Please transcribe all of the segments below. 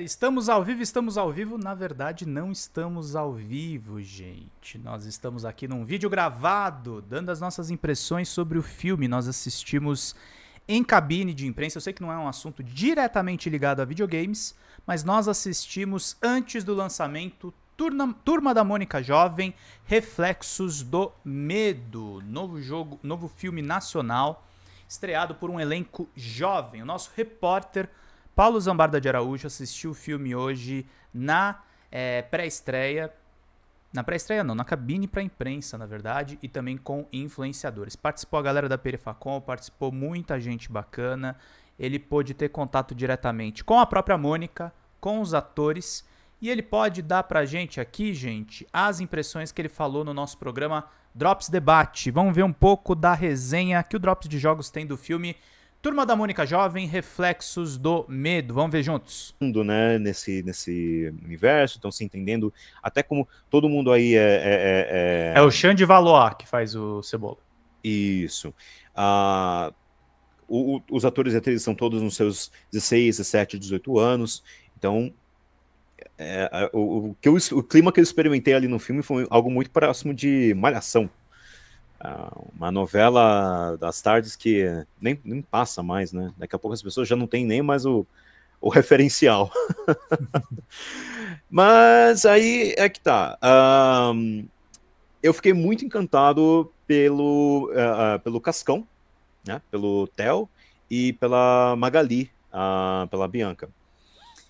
galera, estamos ao vivo, estamos ao vivo. Na verdade, não estamos ao vivo, gente. Nós estamos aqui num vídeo gravado, dando as nossas impressões sobre o filme. Nós assistimos em cabine de imprensa. Eu sei que não é um assunto diretamente ligado a videogames, mas nós assistimos antes do lançamento Turma, Turma da Mônica Jovem, Reflexos do Medo, novo jogo, novo filme nacional, estreado por um elenco jovem. O nosso repórter Paulo Zambarda de Araújo assistiu o filme hoje na é, pré-estreia. Na pré-estreia não, na cabine para imprensa, na verdade, e também com influenciadores. Participou a galera da Perifacom, participou muita gente bacana. Ele pôde ter contato diretamente com a própria Mônica, com os atores, e ele pode dar pra gente aqui, gente, as impressões que ele falou no nosso programa Drops Debate. Vamos ver um pouco da resenha que o Drops de Jogos tem do filme Turma da Mônica Jovem, Reflexos do Medo. Vamos ver juntos. Mundo, né, nesse, nesse universo, estão se entendendo, até como todo mundo aí é... É, é, é... é o Xande Valois que faz o Cebola. Isso. Ah, o, os atores e atrizes são todos nos seus 16, 17, 18 anos, então é, é, o, o, que eu, o clima que eu experimentei ali no filme foi algo muito próximo de Malhação. Ah, uma novela das tardes que nem, nem passa mais, né? Daqui a pouco as pessoas já não têm nem mais o, o referencial. Mas aí é que tá. Um, ah, eu fiquei muito encantado pelo, uh, pelo Cascão, né? pelo Theo e pela Magali, uh, pela Bianca.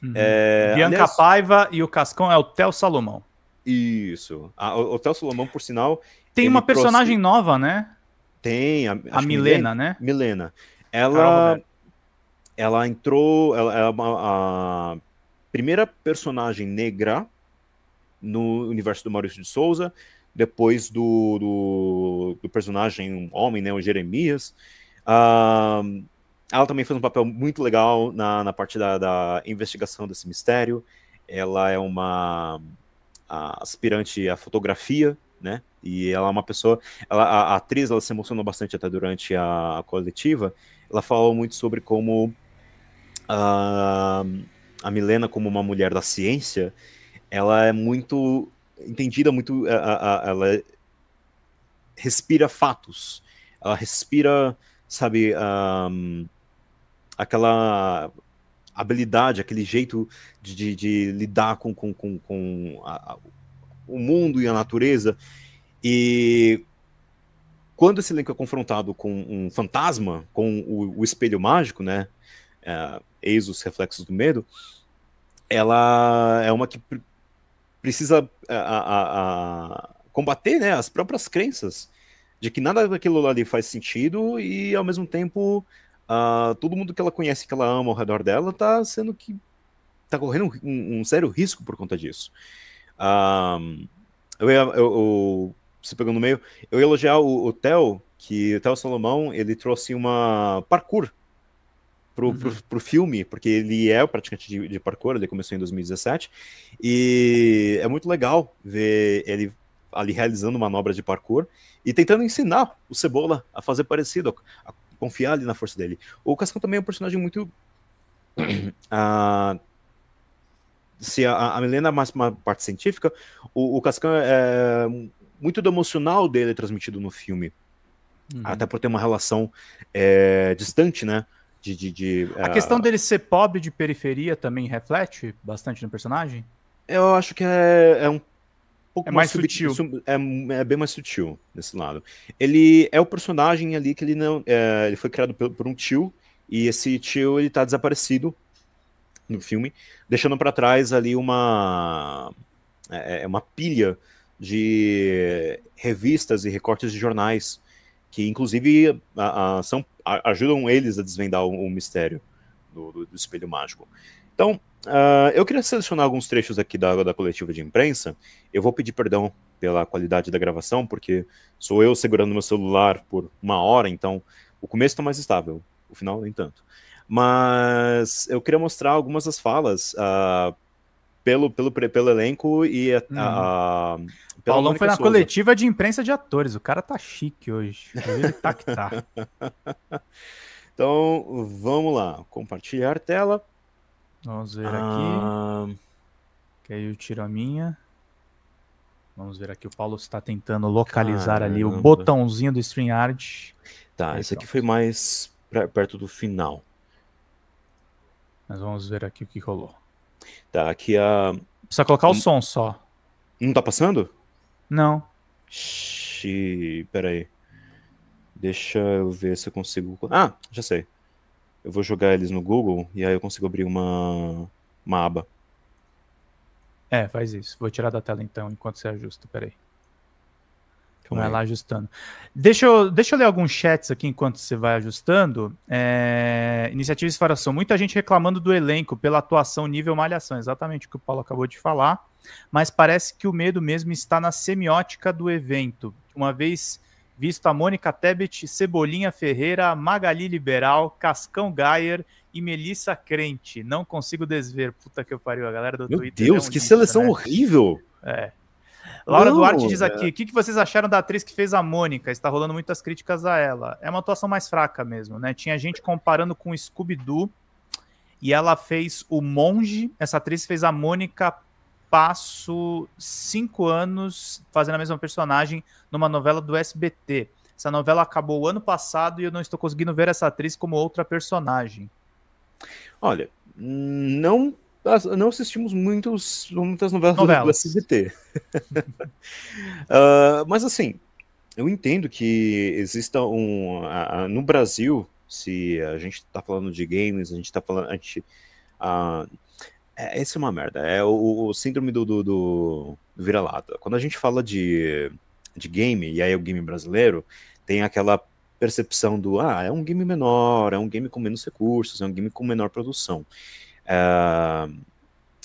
Uhum. É, Bianca aliás... Paiva e o Cascão é o Theo Salomão. Isso. o, o Theo Salomão, por sinal, tem uma personagem nova, né? Tem, a, a Milena, Milena, né? Milena. Ela, ela entrou, ela, é a, a primeira personagem negra no universo do Maurício de Souza, depois do, do, do personagem um homem, né, o Jeremias. Uh, ela também fez um papel muito legal na, na parte da, da investigação desse mistério. Ela é uma aspirante à fotografia né? E ela é uma pessoa, ela, a, atriz, ela se emocionou bastante até durante a, a coletiva. Ela falou muito sobre como ah, a Milena, como uma mulher da ciência, ela é muito entendida, muito, a, a, ela respira fatos, ela respira, sabe, ah, aquela habilidade, aquele jeito de, de, de lidar com, com, com, com a, o mundo e a natureza. E quando esse elenco é confrontado com um fantasma, com o, o espelho mágico, né? Uh, eis os reflexos do medo, ela é uma que precisa é, a, a, a combater né, as próprias crenças de que nada daquilo ali faz sentido e, ao mesmo tempo, uh, todo mundo que ela conhece, que ela ama ao redor dela, tá sendo que tá correndo um, um sério risco por conta disso. Um, eu, ia, eu, eu, você pegou no meio, eu ia elogiar o, o Theo, que o Theo Salomão, ele trouxe uma parkour pro, uhum. pro, pro, filme, porque ele é o praticante de, de parkour, ele começou em 2017, e é muito legal ver ele ali realizando manobras de parkour e tentando ensinar o Cebola a fazer parecido, a, a confiar ali na força dele. O Cascão também é um personagem muito... uh, se a, a Milena é mais uma parte científica, o, o Cascan é muito do emocional dele é transmitido no filme. Uhum. Até por ter uma relação é, distante, né? De, de, de a, é, questão dele ser pobre de periferia também reflete bastante no personagem? Eu acho que é, é um pouco é mais, mais sutil. É, é, bem mais sutil desse lado. Ele é o personagem ali que ele não. É, ele foi criado por, por, um tio, e esse tio ele tá desaparecido no filme, deixando para trás ali uma, é, é, é, uma pilha de revistas e recortes de jornais que inclusive a, a, são, a, ajudam eles a desvendar o, o mistério do, do, do, espelho mágico. Então, uh, eu queria selecionar alguns trechos aqui da, da coletiva de imprensa. Eu vou pedir perdão pela qualidade da gravação, porque sou eu segurando meu celular por uma hora, então o começo está mais estável, o final nem tanto. Mas eu queria mostrar algumas das falas uh, pelo, pelo, pelo elenco e a, uhum. a, hum. pela Paulão foi na Souza. coletiva de imprensa de atores. O cara tá chique hoje. Ele tá que tá. então, vamos lá. Compartilhar tela. Vamos ver ah... aqui. Que aí eu tiro a minha. Vamos ver aqui. O Paulo está tentando localizar Caramba. ali o botãozinho do StreamYard. Tá, esse aqui tá. foi mais perto do final. Mas vamos ver aqui o que rolou. Tá, aqui a. Precisa colocar o hum. som só. Não tá passando? Não. Xiii, peraí. Deixa eu ver se eu consigo. Ah, já sei. Eu vou jogar eles no Google e aí eu consigo abrir uma, uma aba. É, faz isso. Vou tirar da tela então enquanto você ajusta. Peraí. Vamos vai lá ajustando. Deixa eu, deixa eu ler alguns chats aqui enquanto você vai ajustando. É, para Esfaração. Muita gente reclamando do elenco pela atuação nível malhação. Exatamente o que o Paulo acabou de falar. Mas parece que o medo mesmo está na semiótica do evento. Uma vez visto a Mônica Tebet, Cebolinha Ferreira, Magali Liberal, Cascão Gaier e Melissa Crente. Não consigo desver. Puta que eu pariu. A galera do Meu Twitter. Meu Deus, é um que lixo, seleção né? horrível! É. Laura Duarte diz é. aqui: o é. que, que vocês acharam da atriz que fez a Mônica? Está rolando muitas críticas a ela. É uma atuação mais fraca mesmo, né? Tinha gente comparando com Scooby-Doo e ela fez o Monge. Essa atriz fez a Mônica passo cinco anos fazendo a mesma personagem numa novela do SBT. Essa novela acabou o ano passado e eu não estou conseguindo ver essa atriz como outra personagem. Olha, não nós não assistimos muitos, muitas novelas, novelas. do SBT. uh, mas assim, eu entendo que exista um. no Brasil, se a gente está falando de games, a gente está falando. A gente, ah, é, essa é uma merda. É o, o síndrome do, do, do vira-lata. Quando a gente fala de, de game, e aí é o game brasileiro, tem aquela percepção do ah, é um game menor, é um game com menos recursos, é um game com menor produção. Ah,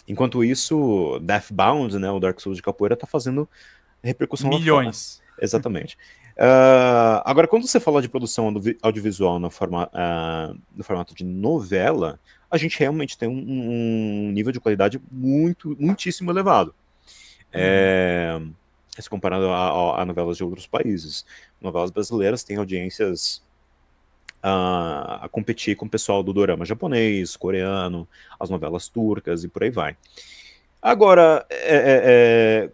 enquanto isso, Deathbound, né, o Dark Souls de capoeira, tá fazendo repercussão Milhões. Exatamente. Uh, agora, quando você fala de produção audiovisual no, forma, uh, no formato de novela, a gente realmente tem um, um nível de qualidade muito, muitíssimo elevado. Uhum. É, se comparado a, a, novelas de outros países. Novelas brasileiras têm audiências a, competir com o pessoal do dorama japonês, coreano, as novelas turcas e por aí vai. Agora, é, é, é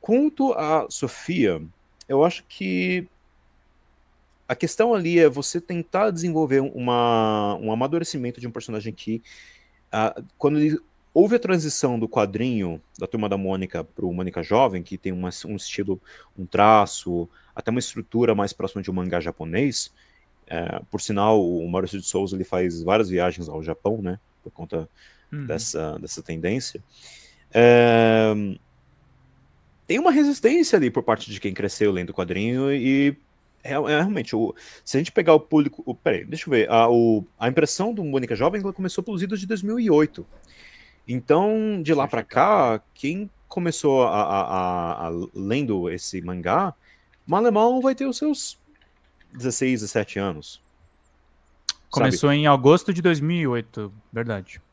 quanto a Sofia, eu acho que a questão ali é você tentar desenvolver uma, um amadurecimento de um personagem que, uh, quando ele, houve a transição do quadrinho da Turma da Mônica para o Mônica Jovem, que tem uma, um estilo, um traço, até uma estrutura mais próxima de um mangá japonês, é, por sinal, o Maurício de Souza ele faz várias viagens ao Japão, né? Por conta uhum. dessa, dessa tendência. É, tem uma resistência ali por parte de quem cresceu lendo o quadrinho e é, é, realmente, o, se a gente pegar o público. O, peraí, deixa eu ver. A, o, a impressão do Mônica Jovem ela começou pelos idos de 2008. Então, de lá para cá, quem começou a, a, a, lendo esse mangá, mal é vai ter os seus 16, 17 anos. Começou sabe? em agosto de 2008, verdade.